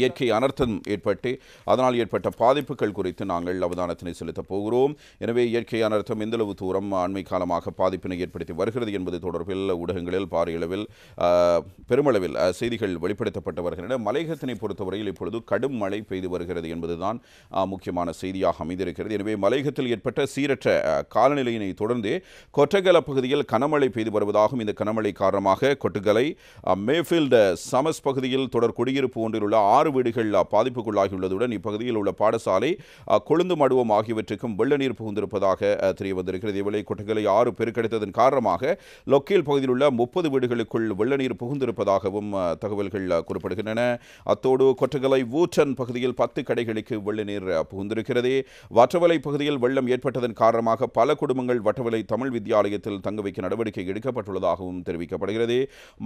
இயற்கை அனர்த்தம் ஏற்பட்டு அதனால் ஏற்பட்ட பாதிப்புகள் குறித்து நாங்கள் அவதானத்தினை செலுத்தப் போகிறோம் எனவே இயற்கை அனர்த்தம் எந்தளவு தூரம் அண்மை காலமாக பாதிப்பினை ஏற்படுத்தி வருகிறது என்பது தொடர்பில் ஊடகங்களில் பாரியளவில் பெருமளவில் செய்திகள் வெளிப்படுத்தப்பட்டு வருகின்றன மலையகத்தினை பொறுத்தவரையில் இப்பொழுது கடும் மழை பெய்து வருகிறது என்பதுதான் முக்கியமான செய்தியாக அமைந்திருக்கிறது எனவே மலையகத்தில் ஏற்பட்ட சீரற்ற காலநிலையினை தொடர்ந்து கொற்றகல பகுதியில் கனமழை பெய்து வருவதாகவும் இந்த கனமழை காரணமாக கொட்டுகலை மேஃபீல்டு சமஸ் பகுதியில் தொடர் குடியிருப்பு ஒன்றில் உள்ள ஆறு ஆறு வீடுகள் பாதிப்புக்குள்ளாகியுள்ளதுடன் இப்பகுதியில் உள்ள பாடசாலை கொழுந்து மடுவம் ஆகியவற்றுக்கும் வெள்ள நீர் புகுந்திருப்பதாக தெரிய வந்திருக்கிறது இவ்வளவு கொட்டங்களை ஆறு பெருக்கெடுத்ததன் காரணமாக லொக்கேல் பகுதியில் உள்ள முப்பது வீடுகளுக்குள் வெள்ள நீர் புகுந்திருப்பதாகவும் தகவல்கள் கூறப்படுகின்றன அத்தோடு கொட்டகலை ஊற்றன் பகுதியில் பத்து கடைகளுக்கு வெள்ள நீர் புகுந்திருக்கிறது வட்டவலை பகுதியில் வெள்ளம் ஏற்பட்டதன் காரணமாக பல குடும்பங்கள் வட்டவலை தமிழ் வித்யாலயத்தில் தங்க வைக்க நடவடிக்கை எடுக்கப்பட்டுள்ளதாகவும் தெரிவிக்கப்படுகிறது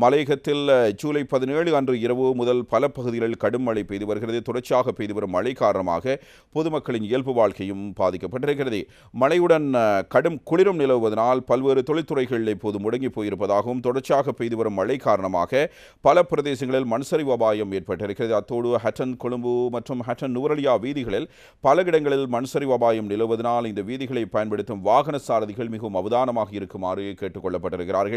மலையகத்தில் ஜூலை பதினேழு அன்று இரவு முதல் பல பகுதிகளில் கடும் கனமழை பெய்து வருகிறது தொடர்ச்சியாக பெய்து வரும் மழை காரணமாக பொதுமக்களின் இயல்பு வாழ்க்கையும் பாதிக்கப்பட்டிருக்கிறது மழையுடன் கடும் குளிரும் நிலவுவதனால் பல்வேறு தொழில்துறைகள் இப்போது முடங்கி போயிருப்பதாகவும் தொடர்ச்சியாக பெய்து வரும் மழை காரணமாக பல பிரதேசங்களில் மண்சரிவு அபாயம் ஏற்பட்டிருக்கிறது அத்தோடு ஹட்டன் கொழும்பு மற்றும் ஹட்டன் நுவரலியா வீதிகளில் பல இடங்களில் மண்சரிவு அபாயம் நிலவுவதனால் இந்த வீதிகளை பயன்படுத்தும் வாகன சாரதிகள் மிகவும் அவதானமாக இருக்குமாறு கேட்டுக்கொள்ளப்பட்டிருக்கிறார்கள்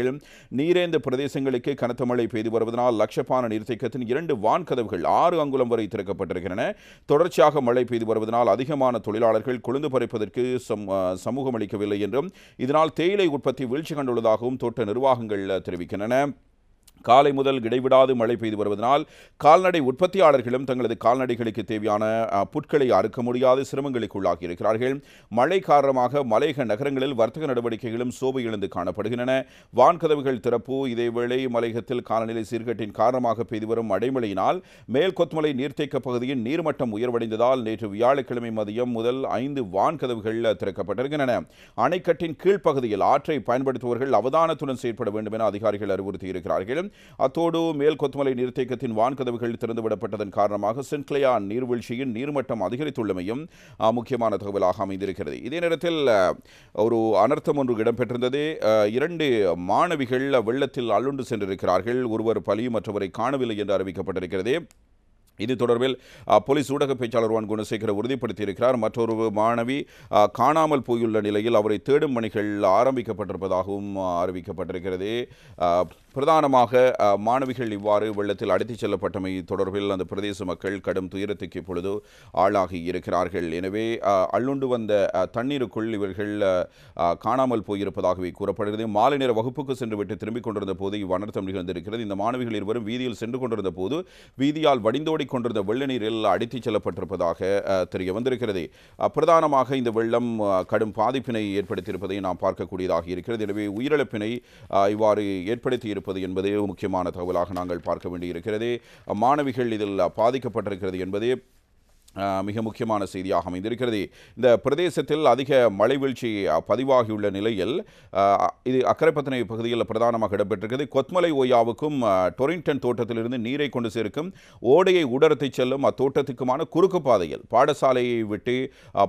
நீரேந்த பிரதேசங்களுக்கு கனத்த மழை பெய்து வருவதனால் லட்சப்பான நீர்த்தேக்கத்தின் இரண்டு வான் கதவுகள் ஆறு அங்குலம் வரை திறக்கப்பட்டிருக்கின்றன தொடர்ச்சியாக மழை பெய்து வருவதனால் அதிகமான தொழிலாளர்கள் கொழுந்து பறிப்பதற்கு அளிக்கவில்லை என்றும் இதனால் தேயிலை உற்பத்தி வீழ்ச்சி கண்டுள்ளதாகவும் தோட்ட நிர்வாகங்கள் தெரிவிக்கின்றன காலை முதல் இடைவிடாது மழை பெய்து வருவதனால் கால்நடை உற்பத்தியாளர்களும் தங்களது கால்நடைகளுக்கு தேவையான புட்களை அறுக்க முடியாத சிரமங்களுக்கு உள்ளாகி இருக்கிறார்கள் மழை காரணமாக மலையக நகரங்களில் வர்த்தக நடவடிக்கைகளும் சோபை இழந்து காணப்படுகின்றன வான்கதவுகள் திறப்பு இதேவேளை மலையகத்தில் காலநிலை சீர்கட்டின் காரணமாக பெய்து வரும் மழைமழையினால் மேல் கொத்மலை நீர்த்தேக்க பகுதியின் நீர்மட்டம் உயர்வடைந்ததால் நேற்று வியாழக்கிழமை மதியம் முதல் ஐந்து வான்கதவுகள் திறக்கப்பட்டிருக்கின்றன அணைக்கட்டின் கீழ்ப்பகுதியில் ஆற்றை பயன்படுத்துபவர்கள் அவதானத்துடன் செயற்பட வேண்டும் என அதிகாரிகள் அறிவுறுத்தியிருக்கிறார்கள் அத்தோடு மேல் கொத்துமலை நீர்த்தேக்கத்தின் வான்கதவுகள் திறந்துவிடப்பட்டதன் காரணமாக சென்ட்லையா நீர்வீழ்ச்சியின் நீர்மட்டம் அதிகரித்துள்ளமையும் முக்கியமான தகவலாக அமைந்திருக்கிறது இதே நேரத்தில் ஒரு அனர்த்தம் ஒன்று இடம்பெற்றிருந்தது இரண்டு மாணவிகள் வெள்ளத்தில் அள்ளுண்டு சென்றிருக்கிறார்கள் ஒருவர் பலியும் மற்றவரை காணவில்லை என்று அறிவிக்கப்பட்டிருக்கிறது இது தொடர்பில் போலீஸ் ஊடக பேச்சாளர் வான் குணசேகர உறுதிப்படுத்தியிருக்கிறார் மற்றொரு மாணவி காணாமல் போயுள்ள நிலையில் அவரை தேடும் பணிகள் ஆரம்பிக்கப்பட்டிருப்பதாகவும் அறிவிக்கப்பட்டிருக்கிறது பிரதானமாக மாணவிகள் இவ்வாறு வெள்ளத்தில் அடித்துச் செல்லப்பட்டமை தொடர்பில் அந்த பிரதேச மக்கள் கடும் துயரத்துக்கு இப்பொழுது ஆளாகி இருக்கிறார்கள் எனவே அள்ளுண்டு வந்த தண்ணீருக்குள் இவர்கள் காணாமல் போயிருப்பதாகவே கூறப்படுகிறது மாலை நேர வகுப்புக்கு சென்று விட்டு திரும்பிக் கொண்டிருந்த போது இவ்வனர்த்தம் நிகழ்ந்திருக்கிறது இந்த மாணவிகள் இருவரும் வீதியில் சென்று கொண்டிருந்த போது வீதியால் வடிந்தோடி கொண்டிருந்த வெள்ள நீரில் அடித்துச் செல்லப்பட்டிருப்பதாக தெரிய வந்திருக்கிறது பிரதானமாக இந்த வெள்ளம் கடும் பாதிப்பினை ஏற்படுத்தியிருப்பதை நாம் பார்க்கக்கூடியதாக இருக்கிறது எனவே உயிரிழப்பினை இவ்வாறு ஏற்படுத்தியிருப்பது என்பதே முக்கியமான தகவலாக நாங்கள் பார்க்க வேண்டியிருக்கிறது மாணவிகள் இதில் பாதிக்கப்பட்டிருக்கிறது என்பதே மிக முக்கியமான செய்தியாக அமைந்திருக்கிறது இந்த பிரதேசத்தில் அதிக மழை வீழ்ச்சி பதிவாகியுள்ள நிலையில் இது அக்கரைப்பத்தனை பகுதியில் பிரதானமாக இடம்பெற்றிருக்கிறது கொத்மலை ஓயாவுக்கும் டொரிங்டன் தோட்டத்திலிருந்து நீரை கொண்டு சேர்க்கும் ஓடையை உடரத்தை செல்லும் அத்தோட்டத்துக்குமான குறுக்கு பாதையில் பாடசாலையை விட்டு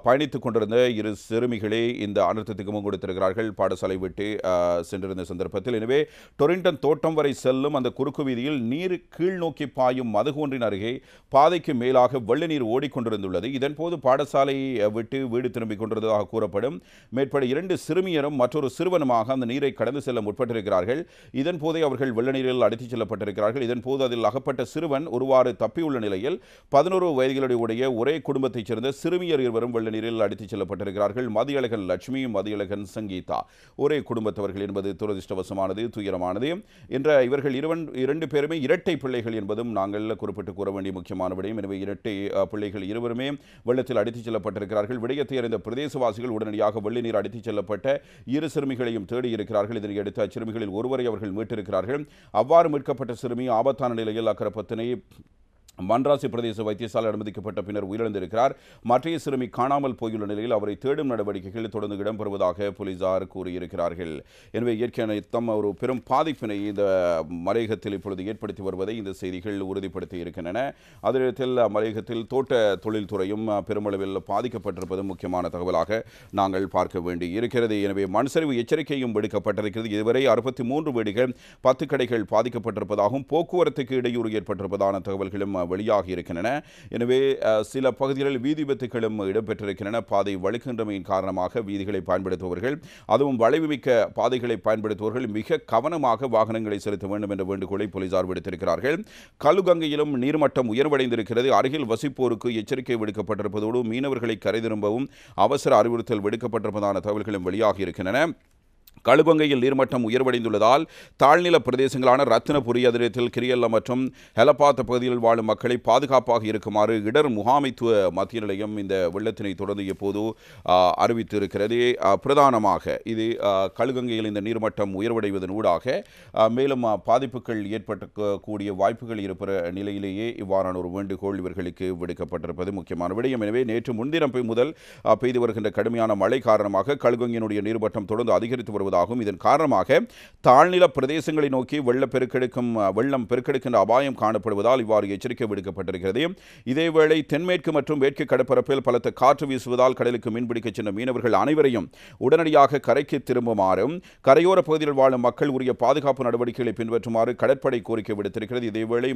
பயணித்துக் கொண்டிருந்த இரு சிறுமிகளே இந்த அனர்த்தத்துக்கு முன் கொடுத்திருக்கிறார்கள் பாடசாலை விட்டு சென்றிருந்த சந்தர்ப்பத்தில் எனவே டொரிங்டன் தோட்டம் வரை செல்லும் அந்த குறுக்கு வீதியில் நீர் கீழ் நோக்கி பாயும் மதுகு ஒன்றின் அருகே பாதைக்கு மேலாக வெள்ளநீர் ஓடி கொண்டிருந்துள்ளது இதன்போது பாடசாலையை விட்டு வீடு திரும்பிக் கொண்டிருந்ததாக கூறப்படும் மேற்படி இரண்டு சிறுமியரும் மற்றொரு சிறுவனுமாக அந்த நீரை கடந்து செல்ல முற்பட்டிருக்கிறார்கள் இதன்போதே அவர்கள் வெள்ளநீரில் அடித்துச் செல்லப்பட்டிருக்கிறார்கள் இதன்போது அதில் அகப்பட்ட சிறுவன் ஒருவாறு தப்பியுள்ள நிலையில் பதினோரு வயதுகளுடைய ஒரே குடும்பத்தைச் சேர்ந்த சிறுமியர் இருவரும் வெள்ளநீரில் அடித்துச் செல்லப்பட்டிருக்கிறார்கள் மதியழகன் லட்சுமி மதியழகன் சங்கீதா ஒரே குடும்பத்தவர்கள் என்பது துரதிருஷ்டவசமானது துயரமானது என்ற இவர்கள் இருவன் இரண்டு பேருமே இரட்டை பிள்ளைகள் என்பதும் நாங்கள் குறிப்பிட்டு கூற வேண்டிய முக்கியமான விடயம் எனவே இரட்டை பிள்ளைகள் இவர்கள் இருவருமே வெள்ளத்தில் அடித்துச் செல்லப்பட்டிருக்கிறார்கள் விடயத்தை அறிந்த பிரதேசவாசிகள் உடனடியாக வெள்ளி நீர் அடித்துச் செல்லப்பட்ட இரு சிறுமிகளையும் தேடி இருக்கிறார்கள் இதனையடுத்து அச்சிறுமிகளில் ஒருவரை அவர்கள் மீட்டிருக்கிறார்கள் அவ்வாறு மீட்கப்பட்ட சிறுமி ஆபத்தான நிலையில் அக்கரப்பத்தினை மன்ராசி பிரதேச வைத்தியசாலை அனுமதிக்கப்பட்ட பின்னர் உயிரிழந்திருக்கிறார் மற்றைய சிறுமி காணாமல் போயுள்ள நிலையில் அவரை தேடும் நடவடிக்கைகள் தொடர்ந்து இடம்பெறுவதாக போலீசார் கூறியிருக்கிறார்கள் எனவே இயற்கையான தம் ஒரு பெரும் பாதிப்பினை இந்த மலையகத்தில் இப்பொழுது ஏற்படுத்தி வருவதை இந்த செய்திகள் உறுதிப்படுத்தி இருக்கின்றன அதே நேரத்தில் மலையகத்தில் தோட்ட தொழில்துறையும் பெருமளவில் பாதிக்கப்பட்டிருப்பது முக்கியமான தகவலாக நாங்கள் பார்க்க வேண்டி இருக்கிறது எனவே மண்சரிவு எச்சரிக்கையும் விடுக்கப்பட்டிருக்கிறது இதுவரை அறுபத்தி மூன்று வீடுகள் பத்து கடைகள் பாதிக்கப்பட்டிருப்பதாகவும் போக்குவரத்துக்கு இடையூறு ஏற்பட்டிருப்பதான தகவல்களும் வெளியாகி இருக்கின்றன எனவே சில பகுதிகளில் வீதி விபத்துகளும் இடம்பெற்றிருக்கின்றன பாதை வழுக்கின்றமையின் காரணமாக வீதிகளை பயன்படுத்துபவர்கள் அதுவும் வளைவுமிக்க பாதைகளை பயன்படுத்துபவர்கள் மிக கவனமாக வாகனங்களை செலுத்த வேண்டும் என்ற வேண்டுகோளை போலீசார் விடுத்திருக்கிறார்கள் கழுகங்கையிலும் நீர்மட்டம் உயர்வடைந்திருக்கிறது அருகில் வசிப்போருக்கு எச்சரிக்கை விடுக்கப்பட்டிருப்பதோடு மீனவர்களை கரை திரும்பவும் அவசர அறிவுறுத்தல் விடுக்கப்பட்டிருப்பதான தகவல்களும் வெளியாகி இருக்கின்றன கழுகங்கையில் நீர்மட்டம் உயர்வடைந்துள்ளதால் தாழ்நில பிரதேசங்களான ரத்தினபுரி அதிரத்தில் கிரியல்ல மற்றும் ஹெலபாத்த பகுதியில் வாழும் மக்களை பாதுகாப்பாக இருக்குமாறு இடர் முகாமைத்துவ மத்திய நிலையம் இந்த வெள்ளத்தினை தொடர்ந்து இப்போது அறிவித்திருக்கிறது பிரதானமாக இது கழுகங்கையில் இந்த நீர்மட்டம் உயர்வடைவதன் ஊடாக மேலும் பாதிப்புகள் ஏற்பட்டக்கூடிய வாய்ப்புகள் இருக்கிற நிலையிலேயே இவ்வாறான ஒரு வேண்டுகோள் இவர்களுக்கு விடுக்கப்பட்டிருப்பது முக்கியமான விடயம் எனவே நேற்று முன்தினம் முதல் பெய்து வருகின்ற கடுமையான மழை காரணமாக கழுகங்கையினுடைய நீர்மட்டம் தொடர்ந்து அதிகரித்து வருவது வருவதாகும் இதன் காரணமாக தாழ்நில பிரதேசங்களை நோக்கி வெள்ள பெருக்கெடுக்கும் வெள்ளம் பெருக்கெடுக்கின்ற அபாயம் காணப்படுவதால் இவ்வாறு எச்சரிக்கை விடுக்கப்பட்டிருக்கிறது இதேவேளை தென்மேற்கு மற்றும் மேற்கு கடற்பரப்பில் பலத்த காற்று வீசுவதால் கடலுக்கு மீன்பிடிக்கச் சென்ற மீனவர்கள் அனைவரையும் உடனடியாக கரைக்கு திரும்புமாறும் கரையோர பகுதியில் வாழும் மக்கள் உரிய பாதுகாப்பு நடவடிக்கைகளை பின்பற்றுமாறு கடற்படை கோரிக்கை விடுத்திருக்கிறது இதேவேளை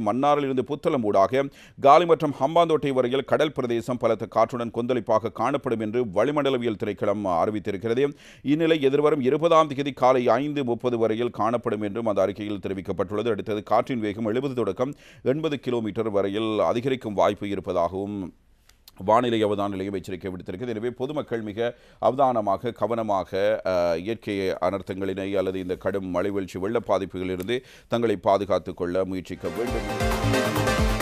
இருந்து புத்தளம் ஊடாக காலி மற்றும் ஹம்பாந்தோட்டை வரையில் கடல் பிரதேசம் பலத்த காற்றுடன் கொந்தளிப்பாக காணப்படும் என்று வளிமண்டலவியல் திரைக்களம் அறிவித்திருக்கிறது இந்நிலை எதிர்வரும் இருபதாம் ஒன்பதாம் தேதி காலை ஐந்து முப்பது வரையில் காணப்படும் என்றும் அந்த அறிக்கையில் தெரிவிக்கப்பட்டுள்ளது அடுத்தது காற்றின் வேகம் எழுபது தொடக்கம் எண்பது கிலோமீட்டர் வரையில் அதிகரிக்கும் வாய்ப்பு இருப்பதாகவும் வானிலை அவதான நிலையம் எச்சரிக்கை விடுத்திருக்கிறது எனவே பொதுமக்கள் மிக அவதானமாக கவனமாக இயற்கை அனர்த்தங்களினை அல்லது இந்த கடும் மழை வீழ்ச்சி வெள்ள பாதிப்புகளிலிருந்து தங்களை பாதுகாத்துக் கொள்ள முயற்சிக்க வேண்டும்